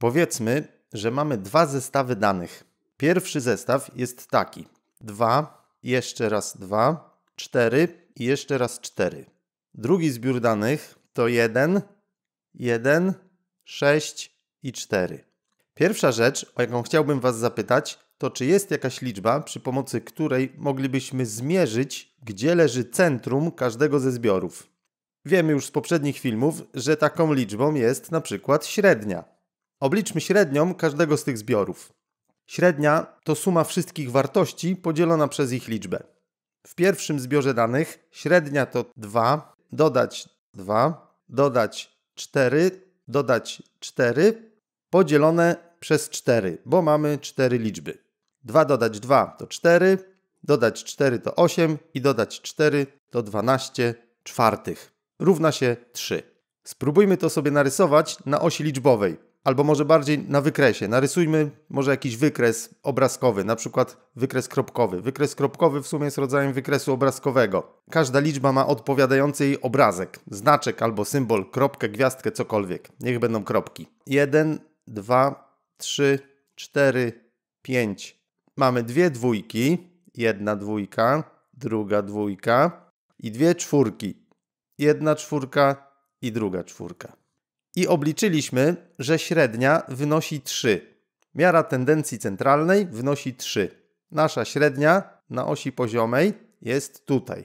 Powiedzmy, że mamy dwa zestawy danych. Pierwszy zestaw jest taki: 2, jeszcze raz 2, 4 i jeszcze raz 4. Drugi zbiór danych to 1, 1, 6 i 4. Pierwsza rzecz, o jaką chciałbym Was zapytać, to czy jest jakaś liczba, przy pomocy której moglibyśmy zmierzyć, gdzie leży centrum każdego ze zbiorów. Wiemy już z poprzednich filmów, że taką liczbą jest na przykład średnia. Obliczmy średnią każdego z tych zbiorów. Średnia to suma wszystkich wartości podzielona przez ich liczbę. W pierwszym zbiorze danych średnia to 2, dodać 2, dodać 4, dodać 4, podzielone przez 4, bo mamy 4 liczby. 2 dodać 2 to 4, dodać 4 to 8 i dodać 4 to 12 czwartych. Równa się 3. Spróbujmy to sobie narysować na osi liczbowej albo może bardziej na wykresie. Narysujmy może jakiś wykres obrazkowy, na przykład wykres kropkowy. Wykres kropkowy w sumie jest rodzajem wykresu obrazkowego. Każda liczba ma odpowiadający jej obrazek, znaczek albo symbol, kropkę, gwiazdkę, cokolwiek. Niech będą kropki. 1, 2, 3, 4, 5. Mamy dwie dwójki. Jedna dwójka, druga dwójka i dwie czwórki. Jedna czwórka i druga czwórka i obliczyliśmy, że średnia wynosi 3. Miara tendencji centralnej wynosi 3. Nasza średnia na osi poziomej jest tutaj.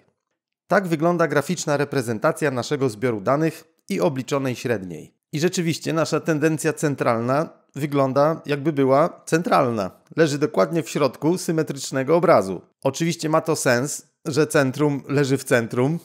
Tak wygląda graficzna reprezentacja naszego zbioru danych i obliczonej średniej. I rzeczywiście nasza tendencja centralna wygląda jakby była centralna. Leży dokładnie w środku symetrycznego obrazu. Oczywiście ma to sens, że centrum leży w centrum.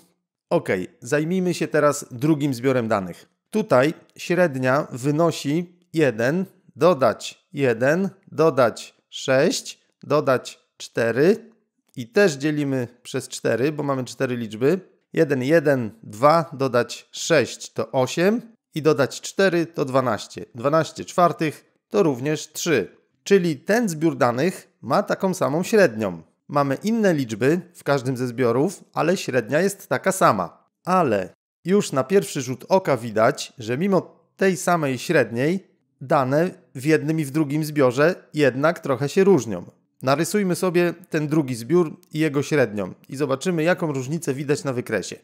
Ok, zajmijmy się teraz drugim zbiorem danych. Tutaj średnia wynosi 1, dodać 1, dodać 6, dodać 4 i też dzielimy przez 4, bo mamy 4 liczby. 1, 1, 2, dodać 6 to 8 i dodać 4 to 12. 12 czwartych to również 3. Czyli ten zbiór danych ma taką samą średnią. Mamy inne liczby w każdym ze zbiorów, ale średnia jest taka sama. Ale już na pierwszy rzut oka widać, że mimo tej samej średniej, dane w jednym i w drugim zbiorze jednak trochę się różnią. Narysujmy sobie ten drugi zbiór i jego średnią i zobaczymy jaką różnicę widać na wykresie.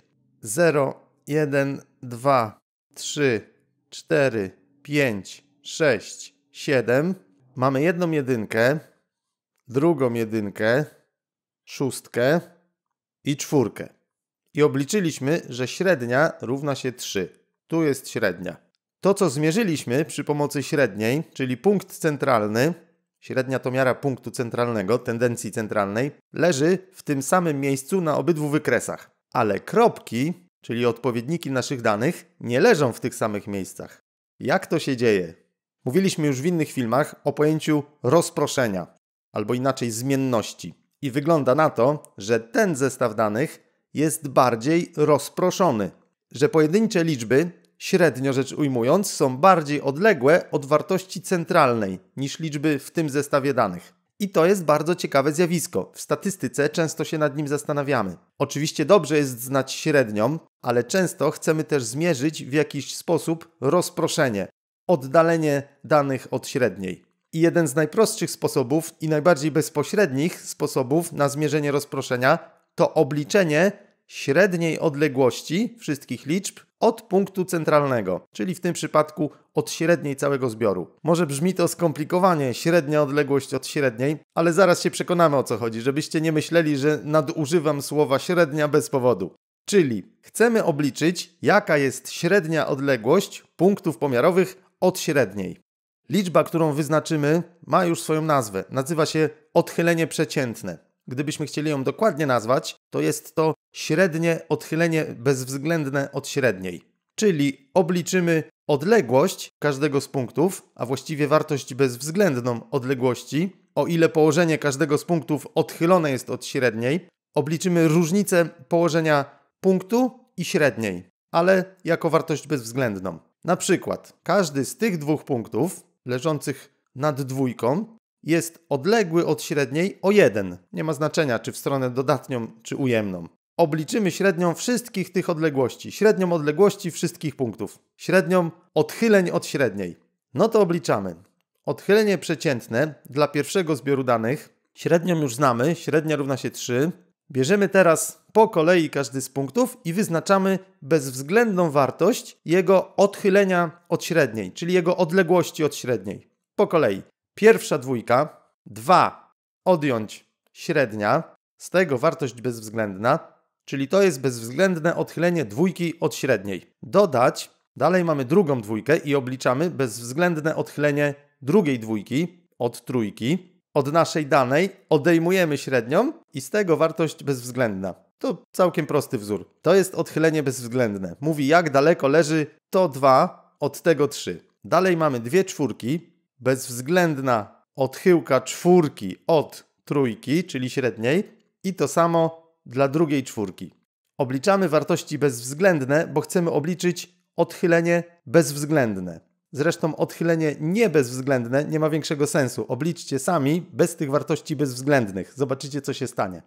0, 1, 2, 3, 4, 5, 6, 7. Mamy jedną jedynkę, drugą jedynkę, szóstkę i czwórkę i obliczyliśmy, że średnia równa się 3. Tu jest średnia. To, co zmierzyliśmy przy pomocy średniej, czyli punkt centralny, średnia to miara punktu centralnego, tendencji centralnej, leży w tym samym miejscu na obydwu wykresach. Ale kropki, czyli odpowiedniki naszych danych, nie leżą w tych samych miejscach. Jak to się dzieje? Mówiliśmy już w innych filmach o pojęciu rozproszenia, albo inaczej zmienności. I wygląda na to, że ten zestaw danych jest bardziej rozproszony, że pojedyncze liczby, średnio rzecz ujmując, są bardziej odległe od wartości centralnej niż liczby w tym zestawie danych. I to jest bardzo ciekawe zjawisko. W statystyce często się nad nim zastanawiamy. Oczywiście dobrze jest znać średnią, ale często chcemy też zmierzyć w jakiś sposób rozproszenie, oddalenie danych od średniej. I jeden z najprostszych sposobów i najbardziej bezpośrednich sposobów na zmierzenie rozproszenia to obliczenie średniej odległości wszystkich liczb od punktu centralnego, czyli w tym przypadku od średniej całego zbioru. Może brzmi to skomplikowanie, średnia odległość od średniej, ale zaraz się przekonamy o co chodzi, żebyście nie myśleli, że nadużywam słowa średnia bez powodu. Czyli chcemy obliczyć, jaka jest średnia odległość punktów pomiarowych od średniej. Liczba, którą wyznaczymy, ma już swoją nazwę. Nazywa się odchylenie przeciętne gdybyśmy chcieli ją dokładnie nazwać, to jest to średnie odchylenie bezwzględne od średniej. Czyli obliczymy odległość każdego z punktów, a właściwie wartość bezwzględną odległości, o ile położenie każdego z punktów odchylone jest od średniej, obliczymy różnicę położenia punktu i średniej, ale jako wartość bezwzględną. Na przykład każdy z tych dwóch punktów leżących nad dwójką jest odległy od średniej o 1. Nie ma znaczenia, czy w stronę dodatnią, czy ujemną. Obliczymy średnią wszystkich tych odległości, średnią odległości wszystkich punktów, średnią odchyleń od średniej. No to obliczamy. Odchylenie przeciętne dla pierwszego zbioru danych, średnią już znamy, średnia równa się 3. Bierzemy teraz po kolei każdy z punktów i wyznaczamy bezwzględną wartość jego odchylenia od średniej, czyli jego odległości od średniej. Po kolei. Pierwsza dwójka, 2 odjąć średnia, z tego wartość bezwzględna, czyli to jest bezwzględne odchylenie dwójki od średniej. Dodać, dalej mamy drugą dwójkę i obliczamy bezwzględne odchylenie drugiej dwójki od trójki. Od naszej danej odejmujemy średnią i z tego wartość bezwzględna. To całkiem prosty wzór. To jest odchylenie bezwzględne. Mówi jak daleko leży to 2 od tego 3. Dalej mamy dwie czwórki, bezwzględna odchyłka czwórki od trójki, czyli średniej, i to samo dla drugiej czwórki. Obliczamy wartości bezwzględne, bo chcemy obliczyć odchylenie bezwzględne. Zresztą odchylenie niebezwzględne nie ma większego sensu. Obliczcie sami bez tych wartości bezwzględnych. Zobaczycie, co się stanie.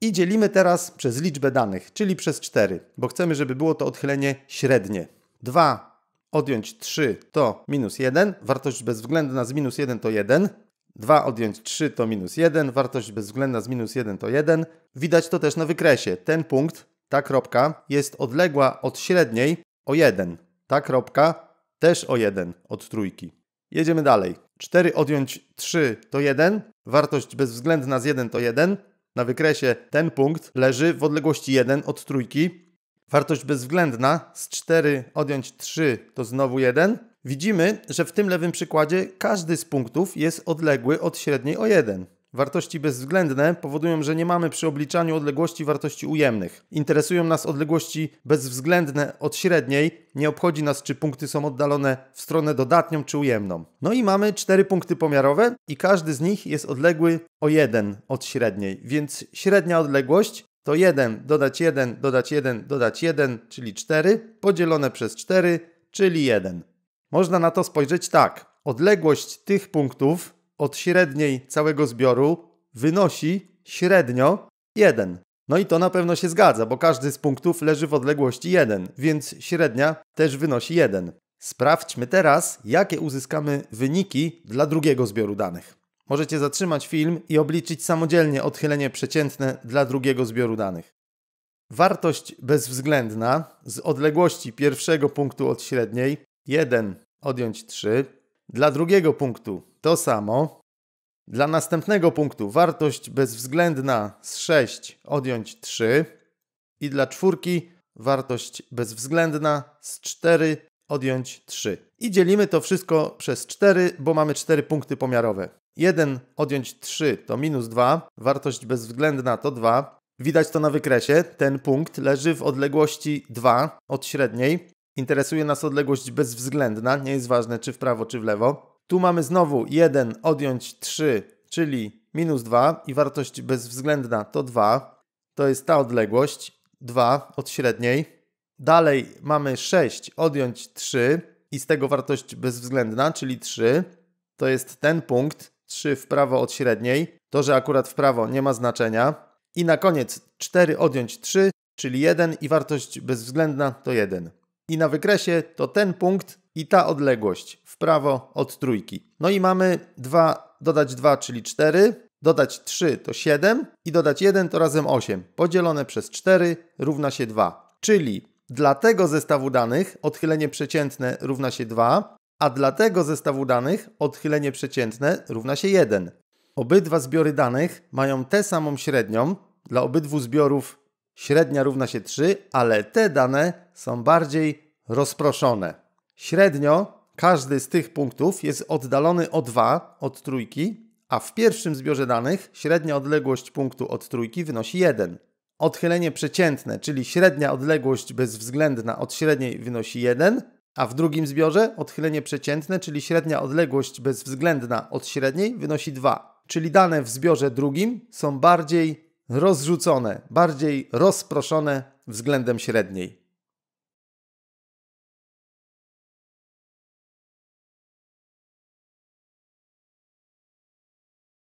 I dzielimy teraz przez liczbę danych, czyli przez 4, bo chcemy, żeby było to odchylenie średnie. 2 odjąć 3 to minus 1, wartość bezwzględna z minus 1 to 1, 2 odjąć 3 to minus 1, wartość bezwzględna z minus 1 to 1. Widać to też na wykresie. Ten punkt, ta kropka, jest odległa od średniej o 1. Ta kropka też o 1 od trójki. Jedziemy dalej. 4 odjąć 3 to 1, wartość bezwzględna z 1 to 1. Na wykresie ten punkt leży w odległości 1 od trójki, wartość bezwzględna, z 4 odjąć 3 to znowu 1, widzimy, że w tym lewym przykładzie każdy z punktów jest odległy od średniej o 1. Wartości bezwzględne powodują, że nie mamy przy obliczaniu odległości wartości ujemnych. Interesują nas odległości bezwzględne od średniej, nie obchodzi nas czy punkty są oddalone w stronę dodatnią czy ujemną. No i mamy cztery punkty pomiarowe i każdy z nich jest odległy o 1 od średniej, więc średnia odległość to 1 dodać 1 dodać 1 dodać 1, czyli 4, podzielone przez 4, czyli 1. Można na to spojrzeć tak. Odległość tych punktów od średniej całego zbioru wynosi średnio 1. No i to na pewno się zgadza, bo każdy z punktów leży w odległości 1, więc średnia też wynosi 1. Sprawdźmy teraz, jakie uzyskamy wyniki dla drugiego zbioru danych możecie zatrzymać film i obliczyć samodzielnie odchylenie przeciętne dla drugiego zbioru danych. Wartość bezwzględna z odległości pierwszego punktu od średniej 1 odjąć 3, dla drugiego punktu to samo, dla następnego punktu wartość bezwzględna z 6 odjąć 3 i dla czwórki wartość bezwzględna z 4 odjąć 3. I dzielimy to wszystko przez 4, bo mamy 4 punkty pomiarowe. 1 odjąć 3 to minus 2, wartość bezwzględna to 2. Widać to na wykresie, ten punkt leży w odległości 2 od średniej. Interesuje nas odległość bezwzględna, nie jest ważne czy w prawo czy w lewo. Tu mamy znowu 1 odjąć 3, czyli minus 2 i wartość bezwzględna to 2. To jest ta odległość, 2 od średniej. Dalej mamy 6 odjąć 3 i z tego wartość bezwzględna, czyli 3. To jest ten punkt. 3 w prawo od średniej. To, że akurat w prawo nie ma znaczenia. I na koniec 4 odjąć 3, czyli 1 i wartość bezwzględna to 1. I na wykresie to ten punkt i ta odległość w prawo od trójki. No i mamy 2 dodać 2, czyli 4, dodać 3 to 7 i dodać 1 to razem 8. Podzielone przez 4 równa się 2. Czyli dla tego zestawu danych odchylenie przeciętne równa się 2, a dla tego zestawu danych odchylenie przeciętne równa się 1. Obydwa zbiory danych mają tę samą średnią, dla obydwu zbiorów średnia równa się 3, ale te dane są bardziej rozproszone. Średnio każdy z tych punktów jest oddalony o 2 od trójki, a w pierwszym zbiorze danych średnia odległość punktu od trójki wynosi 1. Odchylenie przeciętne, czyli średnia odległość bezwzględna od średniej wynosi 1, a w drugim zbiorze odchylenie przeciętne, czyli średnia odległość bezwzględna od średniej, wynosi 2. Czyli dane w zbiorze drugim są bardziej rozrzucone, bardziej rozproszone względem średniej.